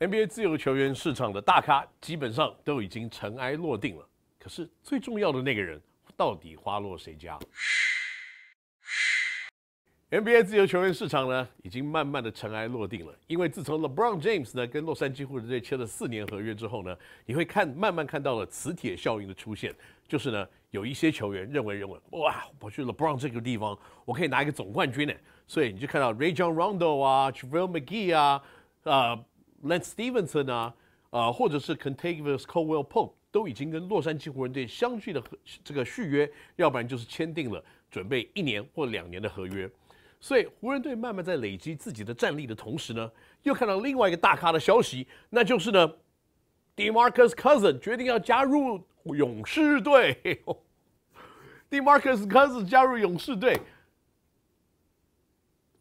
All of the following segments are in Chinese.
NBA 自由球员市场的大咖基本上都已经尘埃落定了。可是最重要的那个人到底花落谁家？NBA 自由球员市场呢，已经慢慢的尘埃落定了。因为自从 LeBron James 呢跟洛杉矶湖人队签了四年合约之后呢，你会看慢慢看到了磁铁效应的出现，就是呢有一些球员认为认为哇我去了 LeBron 这个地方，我可以拿一个总冠军呢，所以你就看到 r a y o n Rondo 啊 j a v a l McGee 啊，呃。Land Stevenson 呢？啊，或者是 Contagious c o l d w e l l Pope 都已经跟洛杉矶湖人队相继的这个续约，要不然就是签订了准备一年或两年的合约。所以湖人队慢慢在累积自己的战力的同时呢，又看到另外一个大咖的消息，那就是呢，DeMarcus c o u s i n 决定要加入勇士队。DeMarcus c o u s i n 加入勇士队，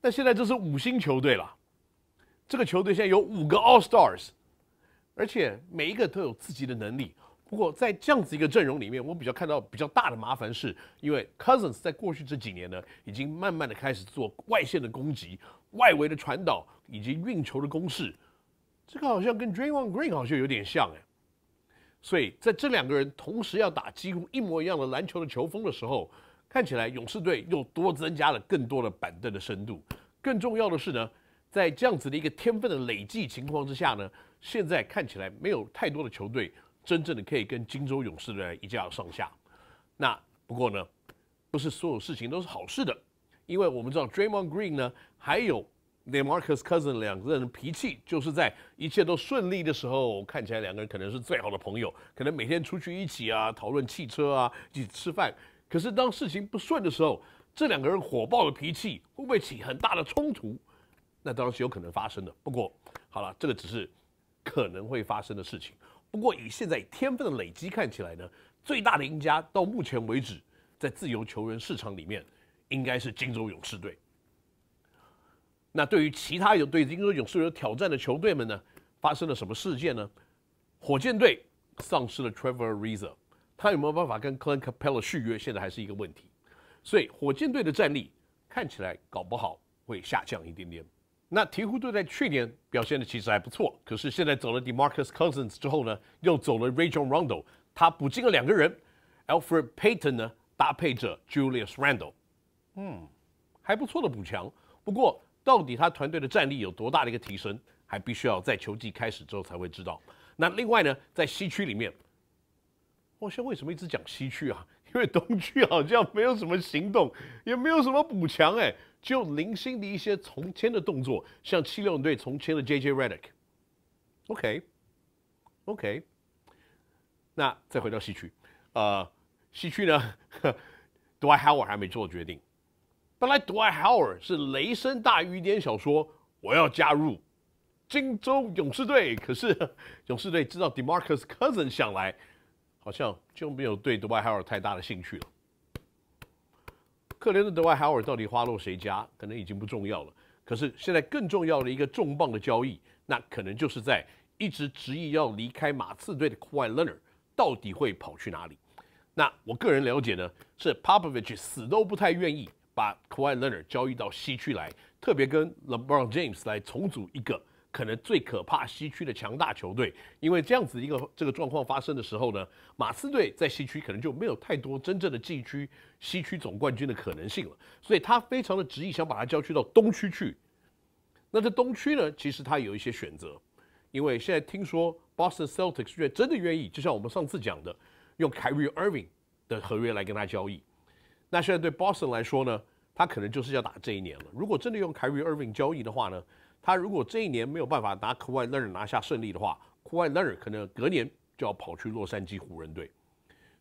那现在就是五星球队了。这个球队现在有五个 All Stars，而且每一个都有自己的能力。不过在这样子一个阵容里面，我比较看到比较大的麻烦是，因为 Cousins 在过去这几年呢，已经慢慢的开始做外线的攻击、外围的传导以及运球的攻势。这个好像跟 Draymond Green 好像有点像哎。所以在这两个人同时要打几乎一模一样的篮球的球风的时候，看起来勇士队又多增加了更多的板凳的深度。更重要的是呢。在这样子的一个天分的累计情况之下呢，现在看起来没有太多的球队真正的可以跟金州勇士的一较上下。那不过呢，不是所有事情都是好事的，因为我们知道 Draymond Green 呢，还有 DeMarcus c o u s i n 两个人的脾气，就是在一切都顺利的时候，看起来两个人可能是最好的朋友，可能每天出去一起啊讨论汽车啊，一起吃饭。可是当事情不顺的时候，这两个人火爆的脾气会不会起很大的冲突？那当然是有可能发生的。不过，好了，这个只是可能会发生的事情。不过以现在天分的累积看起来呢，最大的赢家到目前为止，在自由球员市场里面，应该是金州勇士队。那对于其他有对金州勇士有挑战的球队们呢，发生了什么事件呢？火箭队丧失了 Trevor r e z a 他有没有办法跟 Clint Capela l 续约，现在还是一个问题。所以火箭队的战力看起来搞不好会下降一点点。那鹈鹕队在去年表现的其实还不错，可是现在走了 Demarcus Cousins 之后呢，又走了 r a c h o n Rondo，他补进了两个人，Alfred Payton 呢搭配着 Julius Randle，嗯，还不错的补强。不过到底他团队的战力有多大的一个提升，还必须要在球季开始之后才会知道。那另外呢，在西区里面，我现在为什么一直讲西区啊？因为东区好像没有什么行动，也没有什么补强哎。就零星的一些从签的动作，像七六人队从签了 J.J. Redick，OK，OK，那再回到西区，呃，西区呢，Dwyer 还没做决定。本来 Dwyer 是雷声大雨点小说，我要加入金州勇士队，可是 勇士队知道 Demarcus Cousins 想来，好像就没有对 Dwyer 太大的兴趣了。克林顿德怀尔到底花落谁家，可能已经不重要了。可是现在更重要的一个重磅的交易，那可能就是在一直执意要离开马刺队的 k a i l e n a r 到底会跑去哪里？那我个人了解呢，是 Popovich 死都不太愿意把 k a i l e n a r 交易到西区来，特别跟 LeBron James 来重组一个。可能最可怕西区的强大球队，因为这样子一个这个状况发生的时候呢，马刺队在西区可能就没有太多真正的进区西区总冠军的可能性了，所以他非常的执意想把它交去到东区去。那在东区呢，其实他有一些选择，因为现在听说 Boston Celtics 愿真的愿意，就像我们上次讲的，用 Kyrie Irving 的合约来跟他交易。那现在对 Boston 来说呢，他可能就是要打这一年了。如果真的用 Kyrie Irving 交易的话呢？他如果这一年没有办法拿 k a w n i l e a r n 拿下胜利的话 k a w n i l e a r n 可能隔年就要跑去洛杉矶湖人队，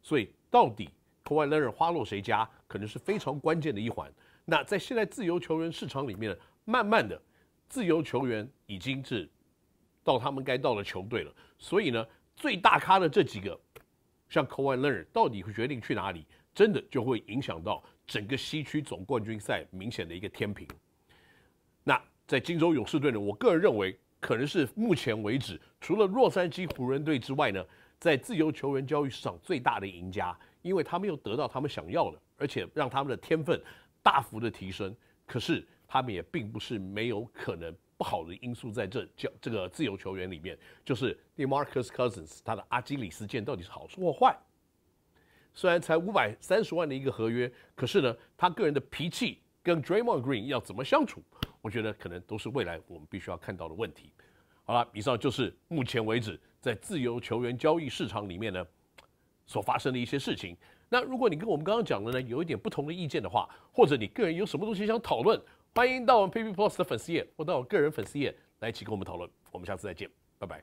所以到底 k a w n i l e a r n 花落谁家，可能是非常关键的一环。那在现在自由球员市场里面，慢慢的自由球员已经是到他们该到的球队了，所以呢，最大咖的这几个，像 k a w n i l e a r n 到底会决定去哪里，真的就会影响到整个西区总冠军赛明显的一个天平。那。在金州勇士队呢，我个人认为可能是目前为止除了洛杉矶湖人队之外呢，在自由球员交易市场最大的赢家，因为他们又得到他们想要的，而且让他们的天分大幅的提升。可是他们也并不是没有可能不好的因素在这交这个自由球员里面，就是 DeMarcus Cousins 他的阿基里斯腱到底是好或坏？虽然才五百三十万的一个合约，可是呢，他个人的脾气跟 Draymond Green 要怎么相处？我觉得可能都是未来我们必须要看到的问题。好了，以上就是目前为止在自由球员交易市场里面呢所发生的一些事情。那如果你跟我们刚刚讲的呢有一点不同的意见的话，或者你个人有什么东西想讨论，欢迎到我们 p p Plus 的粉丝页，或到我个人粉丝页来一起跟我们讨论。我们下次再见，拜拜。